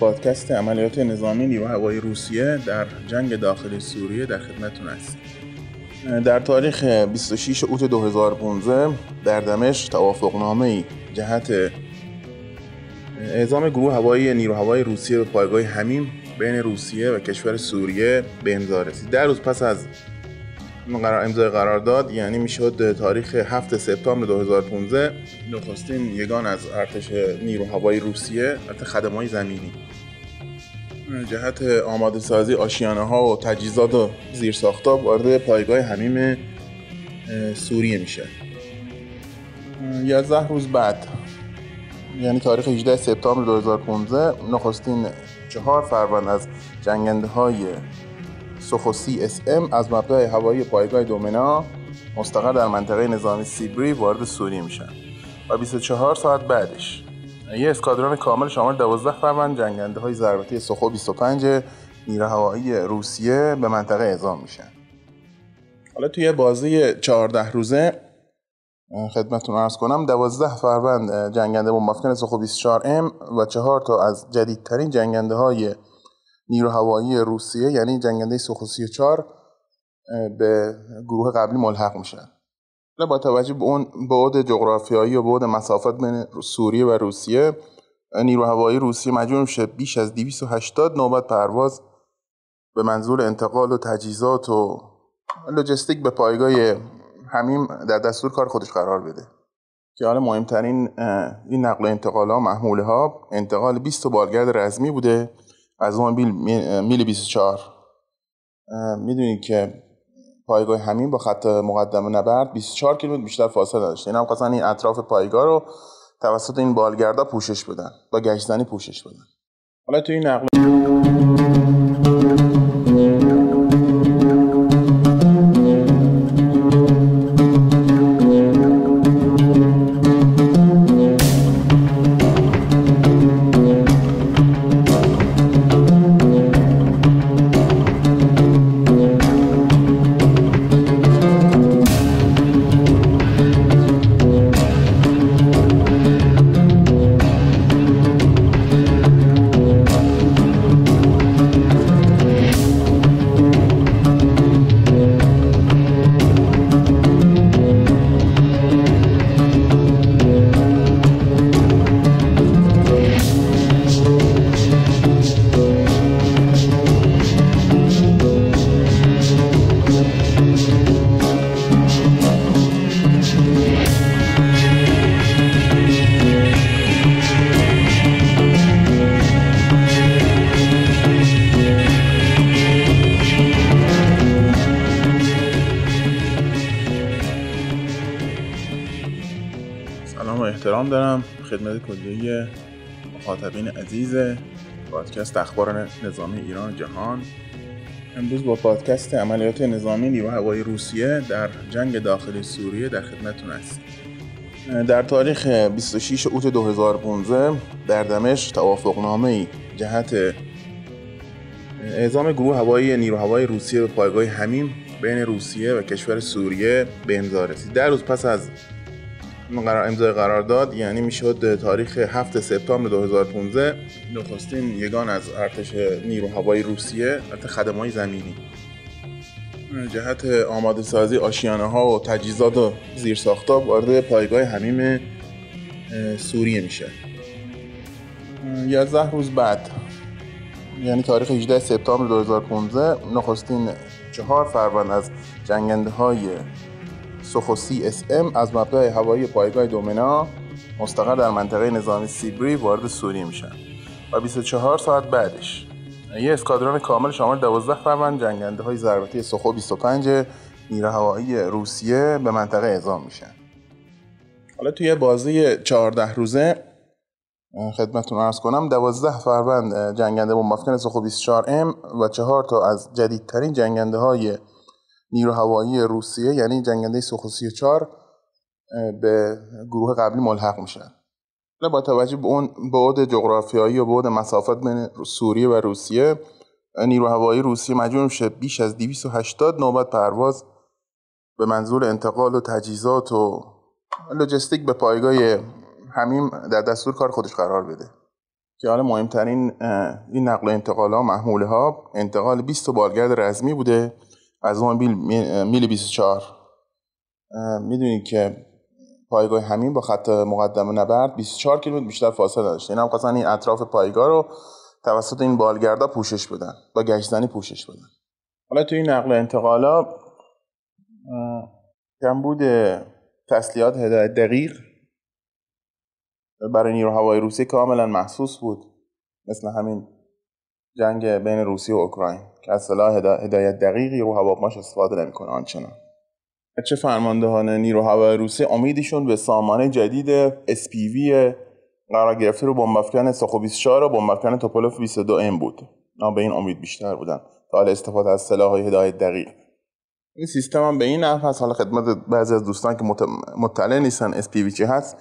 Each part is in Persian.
پادکست عملیات نظامی نیرو هوایی روسیه در جنگ داخلی سوریه در خدمتون است در تاریخ 26 اوت 2015 در دمشق توافقنامه جهت اعزام گروه هوایی نیرو هوایی روسیه به پایگاه همین بین روسیه و کشور سوریه به امضا رسید در روز پس از قرار امضای قرارداد یعنی میشد تاریخ 7 سپتامبر 2015 نخستین یگان از ارتش نیرو هوایی روسیه ارتش خدمای زمینی جهت آماده سازی آشیانه ها و تجهیزات و زیر ها وارد پایگاه همیم سوریه میشه یازده روز بعد یعنی تاریخ 18 سپتامبر 2015 نخستین چهار فروند از جنگنده های سوخو سی اس ام از مبدای هوایی پایگاه دومنا مستقر در منطقه نظامی سیبری وارد سوریه میشن و 24 ساعت بعدش یه اسکادران کامل شامل 12 فروند جنگنده های ضربتی سخو 25 نیره هوایی روسیه به منطقه اعزام میشن حالا توی بازی 14 روزه خدمتتون ارز کنم 12 فروند جنگنده بمبافکن سخو 24 ام و 4 تا از جدیدترین جنگنده های هوایی روسیه یعنی جنگنده سخو 34 به گروه قبلی ملحق میشن با توجه به اون بعد جغرافیایی و بعد مسافت بین سوریه و روسیه نیرو هوایی روسیه مجبور میشه بیش از 280 نوبت پرواز به منظور انتقال و تجهیزات و لوجستیک به پایگاه همین در دستور کار خودش قرار بده که حالا مهمترین این نقل و انتقال ها محموله ها انتقال 20 بالگرد رزمی بوده از اون میل 24 میدونید که پایگاه همین با خط مقدم نبرد 24 کیلومتر بیشتر فاصله داشت اینا هم خواستن این اطراف پایگاه رو توسط این بالگردا پوشش بدن با گشتنی پوشش بدن حالا تو این نقل خدمت کلیه مخاطبین عزیز پادکست اخبار نظامی ایران و جهان امروز با پادکست عملیات نظامی نیروی هوایی روسیه در جنگ داخلی سوریه در خدمتتون هست در تاریخ 26 اوت 2015 در دمشق توافقنامه‌ای جهت اعزام گروه هوایی نیرو هوایی روسیه به پایگاه همین بین روسیه و کشور سوریه به امضا رسید. در روز پس از قرار امضای قرارداد یعنی میشد تاریخ 7 سپتامبر 2015 نخستین یگان از ارتش نیرو هوایی روسیه البته خدمای زمینی جهت آماده سازی آشیانه ها و تجهیزات و زیر ساختا وارد پایگاه همیم سوریه میشه 11 روز بعد یعنی تاریخ 18 سپتامبر 2015 نخستین چهار فروند از جنگنده های سوخو سی اس ام از مبدای هوایی پایگاه دومنا مستقر در منطقه نظامی سیبری وارد سوریه میشن و 24 ساعت بعدش یه اسکادران کامل شامل 12 فروند جنگنده های ضربتی سوخو 25 نیروی هوایی روسیه به منطقه اعزام میشن حالا توی بازی 14 روزه خدمتتون ارز کنم 12 فروند جنگنده بمبافکن سوخو 24 ام و 4 تا از جدیدترین جنگنده های نیرو هوایی روسیه یعنی جنگنده سوخو 34 به گروه قبلی ملحق میشن با توجه به اون بعد جغرافیایی و بعد مسافت بین سوریه و روسیه نیرو هوایی روسیه مجبور میشه بیش از 280 نوبت پرواز به منظور انتقال و تجهیزات و لوجستیک به پایگاه همین در دستور کار خودش قرار بده که حالا مهمترین این نقل و انتقال ها محموله ها انتقال 20 بالگرد رزمی بوده از اون میل 24 میدونید که پایگاه همین با خط مقدم نبرد 24 کیلومتر بیشتر فاصله داشت. هم خواستن این اطراف پایگاه رو توسط این بالگردا پوشش بدن با گشتنی پوشش بدن حالا تو این نقل و انتقالا کم بود تسلیحات هدایت دقیق برای نیروهای هوایی کاملا محسوس بود مثل همین جنگ بین روسیه و اوکراین که از سلاح هدایت دقیقی رو هواپیماش استفاده نمیکنه آنچنان چه فرماندهان نیرو هوای روسی امیدشون به سامانه جدید SPV قرار گرفته رو بمبافکن ساخو 24 و بمبافکن توپولوف 22 ام بود نا به این امید بیشتر بودن تا استفاده از سلاح های هدایت دقیق این سیستم هم به این نحو هست حالا خدمت بعضی از دوستان که مطلع نیستن SPV چی هست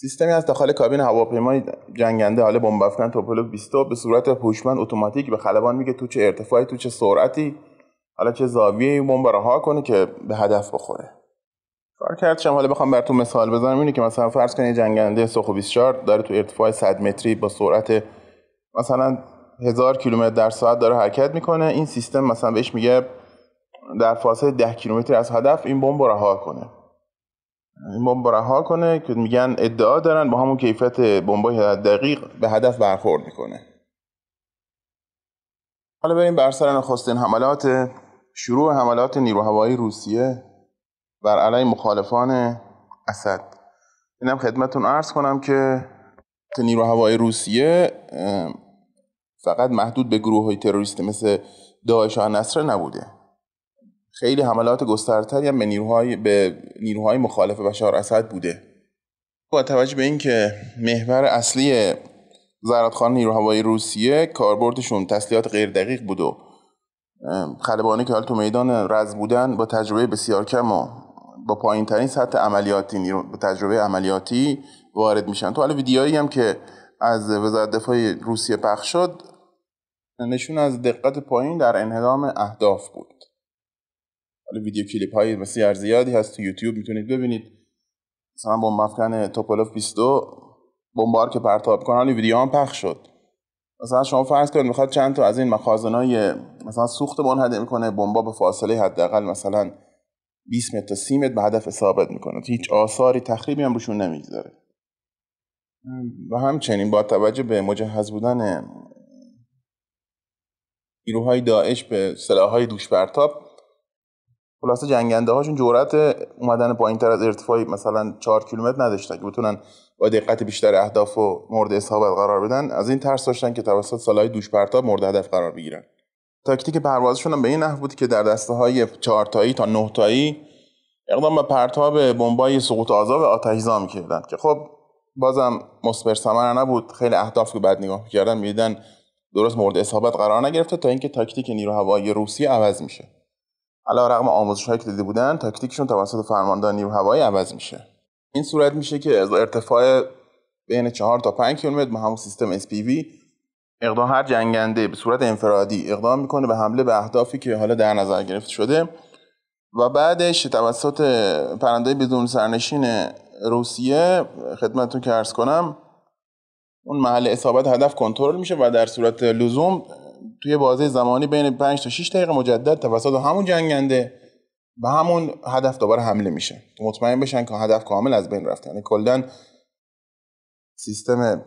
سیستمی از داخل کابین هواپیمای جنگنده حالا بمب افکن توپلو 20 به صورت هوشمند اتوماتیک به خلبان میگه تو چه ارتفاعی تو چه سرعتی حالا چه زاویه‌ای بمب رها کنه که به هدف بخوره کار کرد شما حالا بخوام براتون مثال بزنم اینه که مثلا فرض کنید جنگنده سوخو 24 داره تو ارتفاع 100 متری با سرعت مثلا 1000 کیلومتر در ساعت داره حرکت میکنه این سیستم مثلا بهش میگه در فاصله 10 کیلومتر از هدف این بمب رها کنه این بمب ها کنه که میگن ادعا دارن با همون کیفیت بمبای دقیق به هدف برخورد میکنه حالا بریم بر سر نخستین حملات شروع حملات نیروهوایی روسیه بر علیه مخالفان اسد اینم خدمتون عرض کنم که نیروهوایی روسیه فقط محدود به گروه های تروریست مثل داعش و نصره نبوده خیلی حملات گسترتری هم به نیروهای به نیروهای مخالف بشار اسد بوده با توجه به اینکه محور اصلی زرادخان نیروهای روسیه کاربردشون تسلیحات غیر دقیق بود و خلبانی که حال تو میدان رز بودن با تجربه بسیار کم و با پایین ترین سطح عملیاتی نیرو با تجربه عملیاتی وارد میشن تو حالا هم که از وزارت دفاع روسیه پخش شد نشون از دقت پایین در انهدام اهداف بود حالا ویدیو کلیپ های بسیار زیادی هست تو یوتیوب میتونید ببینید مثلا با مفکن توپولوف 22 بمبار که پرتاب کنن ویدیو هم پخش شد مثلا شما فرض کنید میخواد چند تا از این های مثلا سوخت منحدر میکنه بمبا به فاصله حداقل مثلا 20 متر تا 30 متر به هدف اصابت میکنه هیچ آثاری تخریبی هم روشون نمیگذاره و همچنین با توجه به مجهز بودن نیروهای داعش به سلاحهای دوش پرتاب خلاصه جنگنده هاشون جرأت اومدن پایین تر از ارتفاع مثلا 4 کیلومتر نداشتن که بتونن با دقت بیشتر اهداف و مورد اصابت قرار بدن از این ترس داشتن که توسط سالهای دوش پرتاب مورد هدف قرار بگیرن تاکتیک پروازشون هم به این نحو بود که در دسته های 4 تایی تا 9 تایی اقدام به پرتاب بمبای سقوط آزاد و می میکردن که خب بازم مصبر ثمر نبود خیلی اهداف که بعد نگاه کردن درست مورد اصابت قرار نگرفته تا اینکه تاکتیک نیرو هوایی روسیه عوض میشه علاوه رقم آموزش هایی که دیده بودن تاکتیکشون توسط فرماندهان نیروی هوایی عوض میشه این صورت میشه که از ارتفاع بین 4 تا 5 کیلومتر با همون سیستم SPV اقدام هر جنگنده به صورت انفرادی اقدام میکنه به حمله به اهدافی که حالا در نظر گرفته شده و بعدش توسط پرنده بدون سرنشین روسیه خدمتتون که عرض کنم اون محل اصابت هدف کنترل میشه و در صورت لزوم توی بازه زمانی بین 5 تا 6 دقیقه مجدد توسط همون جنگنده به همون هدف دوباره حمله میشه مطمئن بشن که هدف کامل از بین رفته یعنی کلا سیستم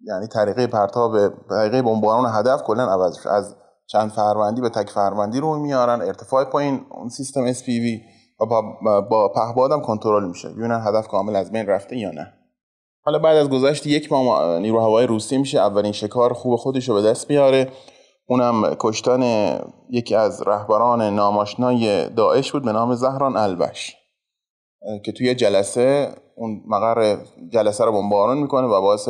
یعنی طریقه پرتاب طریقه بمباران هدف کلا عوض شد از چند فروندی به تک فروندی رو میارن ارتفاع پایین اون سیستم SPV با, با پهبادم کنترل میشه ببینن هدف کامل از بین رفته یا نه حالا بعد از گذشت یک ماه نیرو هوای روسی میشه اولین شکار خوب خودش رو به دست میاره اونم کشتن یکی از رهبران ناماشنای داعش بود به نام زهران البش که توی جلسه اون مقر جلسه رو بمبارون میکنه و باعث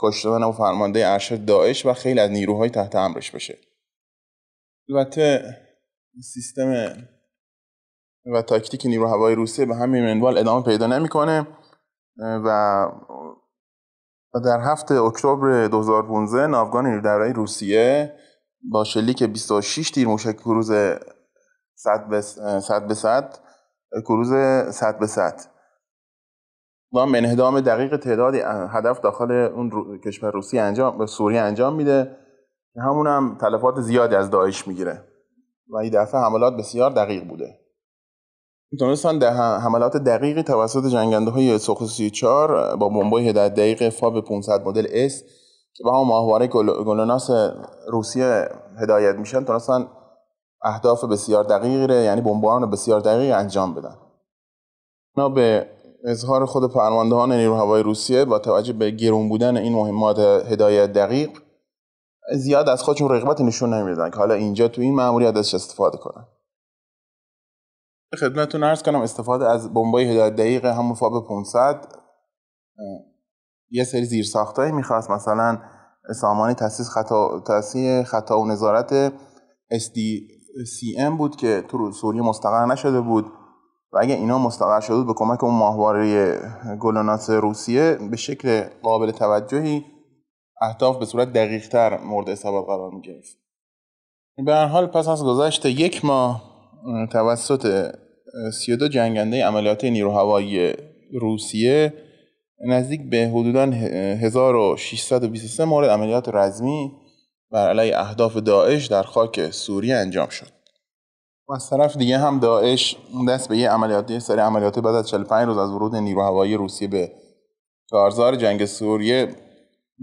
کشتن و فرمانده ارشد داعش و خیلی از نیروهای تحت امرش بشه البته سیستم و تاکتیک نیرو هوای روسیه به همین منوال ادامه پیدا نمیکنه و در هفته اکتبر 2015 ناوگان نیرودرایی روسیه با شلیک 26 تیر موشک کروز 100 به 100 به 100 کروز 100 به 100 و انهدام دقیق تعدادی هدف داخل اون کشور روسی انجام سوریه انجام میده همون هم تلفات زیادی از داعش میگیره و این دفعه حملات بسیار دقیق بوده دونستان ده حملات دقیقی توسط جنگنده های سخصی 34 با بمبای هدایت دقیق فاب 500 مدل S که به هم ماهواره گلوناس روسیه هدایت میشن تونستن اهداف بسیار دقیقی ره یعنی بمباران بسیار دقیقی انجام بدن اینا به اظهار خود فرماندهان نیروی هوایی روسیه با توجه به گرون بودن این مهمات هدایت دقیق زیاد از خودشون رقبت نشون نمیدن که حالا اینجا تو این مأموریت ازش استفاده کنن خدمتتون عرض کنم استفاده از بمبای هدایت دقیق همون فاب 500 یه سری زیر ساختایی میخواست مثلا سامانه تاسیس خطا تاسیس خطا و نظارت SDCM بود که تو سوریه مستقر نشده بود و اگه اینا مستقر شده به کمک اون ماهواره گلوناس روسیه به شکل قابل توجهی اهداف به صورت دقیقتر مورد حساب قرار می به هر حال پس از گذشت یک ماه توسط 32 جنگنده عملیات نیرو هوایی روسیه نزدیک به حدوداً 1623 مورد عملیات رزمی بر علیه اهداف داعش در خاک سوریه انجام شد و از طرف دیگه هم داعش دست به یه عملیات یه سری عملیات بعد از 45 روز از ورود نیروهوایی هوایی روسیه به کارزار جنگ سوریه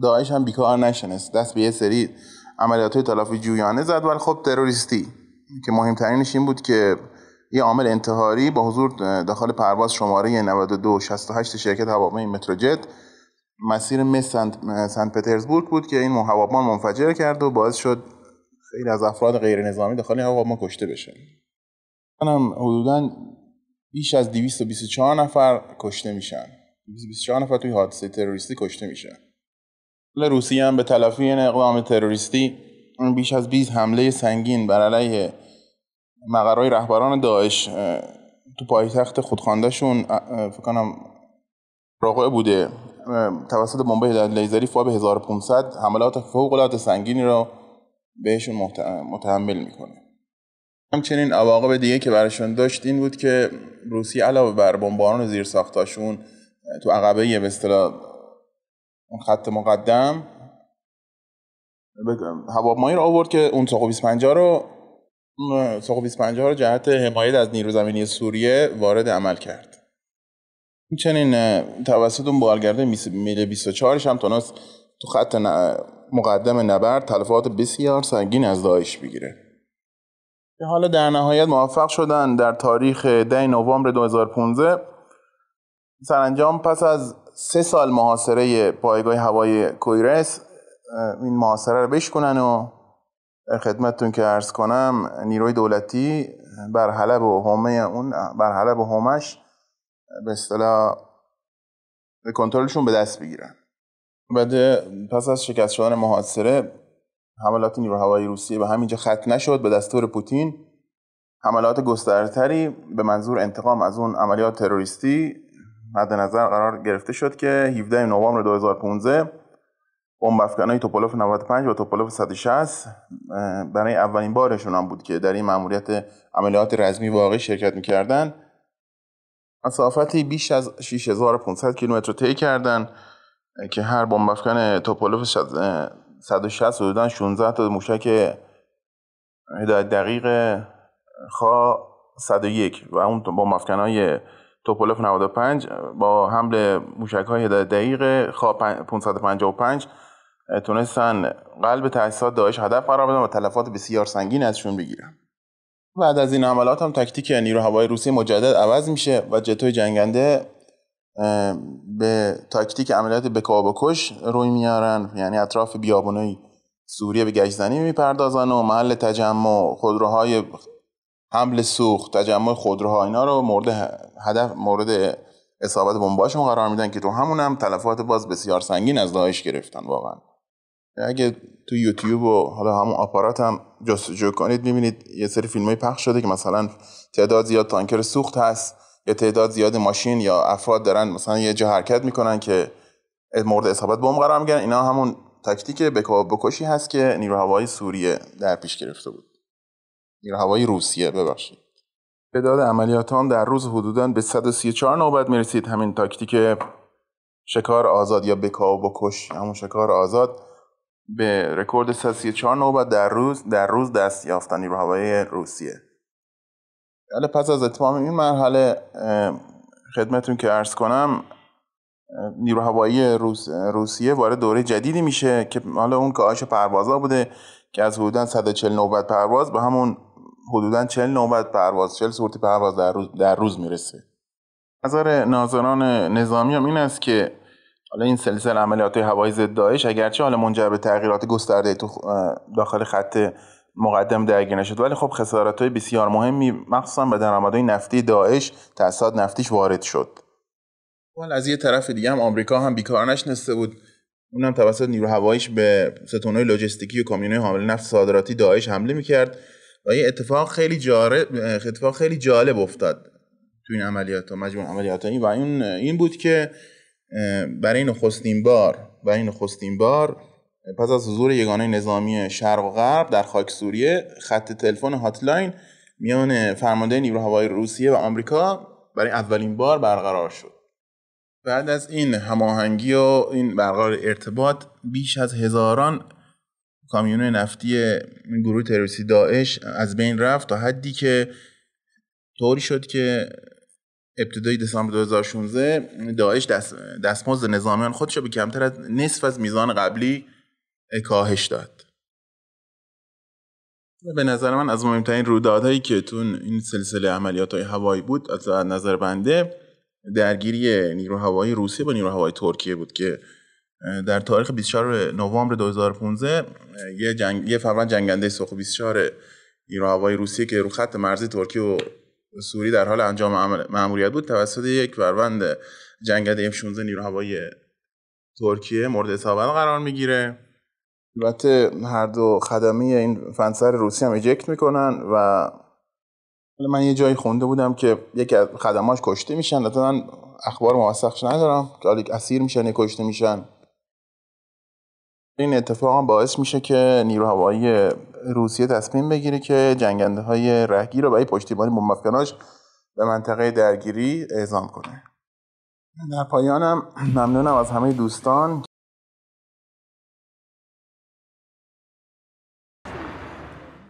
داعش هم بیکار نشنست دست به یه سری عملیات تلافی جویانه زد ولی خب تروریستی که مهمترینش این بود که یه عامل انتحاری با حضور داخل پرواز شماره 9268 شرکت هواپیمای متروجت مسیر مس سن پترزبورگ بود که این هواپیما منفجر کرد و باعث شد خیلی از افراد غیر نظامی داخل این هواپیما کشته بشن منم حدوداً بیش از 224 نفر کشته میشن 224 نفر توی حادثه تروریستی کشته میشن روسیه هم به تلافی این اقدام تروریستی بیش از 20 حمله سنگین بر علیه مقرای رهبران داعش تو پایتخت خودخواندهشون فکر کنم راقعه بوده توسط بمب هدایت لیزری فاب 1500 حملات فوق العاده سنگینی را بهشون متحمل میکنه همچنین عواقب دیگه که براشون داشت این بود که روسی علاوه بر بمباران زیر ساختاشون تو عقبه به اصطلاح خط مقدم هوابمایی رو آورد که اون 25 رو ساخو ها رو جهت حمایت از نیرو زمینی سوریه وارد عمل کرد این چنین توسط اون بالگرده میل 24 هم تونست تو خط مقدم نبرد تلفات بسیار سنگین از داعش بگیره به حالا در نهایت موفق شدن در تاریخ 10 نوامبر 2015 سرانجام پس از سه سال محاصره پایگاه هوای کویرس این محاصره رو بشکنن و خدمتتون که عرض کنم نیروی دولتی بر حلب و همه اون بر و همش به اصطلاح به کنترلشون به دست بگیرن بعد پس از شکست شدن محاصره حملات نیروی هوایی روسیه به همینجا خط نشد به دستور پوتین حملات گسترتری به منظور انتقام از اون عملیات تروریستی مد نظر قرار گرفته شد که 17 نوامبر 2015 بمب های توپولوف 95 و توپولوف 160 برای اولین بارشون هم بود که در این مأموریت عملیات رزمی واقعی شرکت میکردن مسافتی بیش از 6500 کیلومتر رو طی کردن که هر بمب افکن توپولوف 160 حدودا 16 تا موشک هدایت دقیق خا 101 و اون بمب های توپولوف 95 با حمل موشک های هدایت دقیق خا 555 تونستن قلب تحسیصات داعش هدف قرار بدن و تلفات بسیار سنگین ازشون بگیرن بعد از این عملات هم تکتیک نیرو هوای روسی مجدد عوض میشه و جتوی جنگنده به تاکتیک عملیات کش روی میارن یعنی اطراف بیابونوی سوریه به گشزنی میپردازن و محل تجمع خودروهای حمل سوخت تجمع خودروها اینا رو مورد هدف مورد اصابت بمباشون قرار میدن که تو همون هم تلفات باز بسیار سنگین از داعش گرفتن واقعا اگه تو یوتیوب و حالا همون آپارات هم جستجو کنید میبینید یه سری فیلم های پخش شده که مثلا تعداد زیاد تانکر سوخت هست یا تعداد زیاد ماشین یا افراد دارن مثلا یه جا حرکت میکنن که مورد اصابت بم قرار میگن اینا همون تاکتیک بکشی هست که نیرو هوایی سوریه در پیش گرفته بود نیروی هوایی روسیه ببخشید تعداد عملیات هم در روز حدودا به 134 نوبت میرسید همین تاکتیک شکار آزاد یا بکا بکش همون شکار آزاد به رکورد چهار نوبت در روز در روز دست یافتن نیروی هوایی روسیه حالا پس از اتمام این مرحله خدمتون که عرض کنم نیروهوایی هوایی روس، روسیه وارد دوره جدیدی میشه که حالا اون کاهش پروازها بوده که از حدودا 140 نوبت پرواز به همون حدودا 40 نوبت پرواز 40 سورتی پرواز در روز, در روز میرسه نظر ناظران نظامی هم این است که حالا این سلسله عملیات هوایی ضد داعش اگرچه حالا منجر به تغییرات گسترده تو داخل خط مقدم درگیر نشد ولی خب خسارت های بسیار مهمی مخصوصا به درآمدهای نفتی داعش تاسات نفتیش وارد شد حال از یه طرف دیگه هم آمریکا هم بیکار نشسته بود اونم توسط نیرو به ستونهای لوجستیکی و کامیونهای حامل نفت صادراتی داعش حمله میکرد و یه اتفاق خیلی جالب اتفاق خیلی جالب افتاد تو این عملیات مجموع عملیات و این بود که برای نخستین بار برای نخستین بار پس از حضور یگانه نظامی شرق و غرب در خاک سوریه خط تلفن هاتلاین میان فرمانده نیروی هوایی روسیه و آمریکا برای اولین بار برقرار شد بعد از این هماهنگی و این برقرار ارتباط بیش از هزاران کامیون نفتی گروه تروریستی داعش از بین رفت تا حدی که طوری شد که ابتدای دسامبر 2016 داعش دست دستمزد نظامیان خودش به کمتر از نصف از میزان قبلی کاهش داد به نظر من از مهمترین رویدادهایی که تو این سلسله عملیات های هوایی بود از نظر بنده درگیری نیرو هوایی روسیه با نیرو هوایی ترکیه بود که در تاریخ 24 نوامبر 2015 یه, جنگ... یه فروند جنگنده سوخ 24 نیرو هوایی روسیه که رو خط مرزی ترکیه و سوری در حال انجام مأموریت بود توسط یک وروند جنگنده F16 نیروی ترکیه مورد اصابت قرار میگیره البته هر دو خدمه این فنسر روسی هم اجکت میکنن و من یه جایی خونده بودم که یکی از خدماش کشته میشن البته من اخبار موثقش ندارم که اسیر میشن یا کشته میشن این اتفاق هم باعث میشه که نیرو هوایی روسیه تصمیم بگیره که جنگنده های رهگی رو برای پشتیبانی بمبافکناش به منطقه درگیری اعزام کنه در پایانم ممنونم از همه دوستان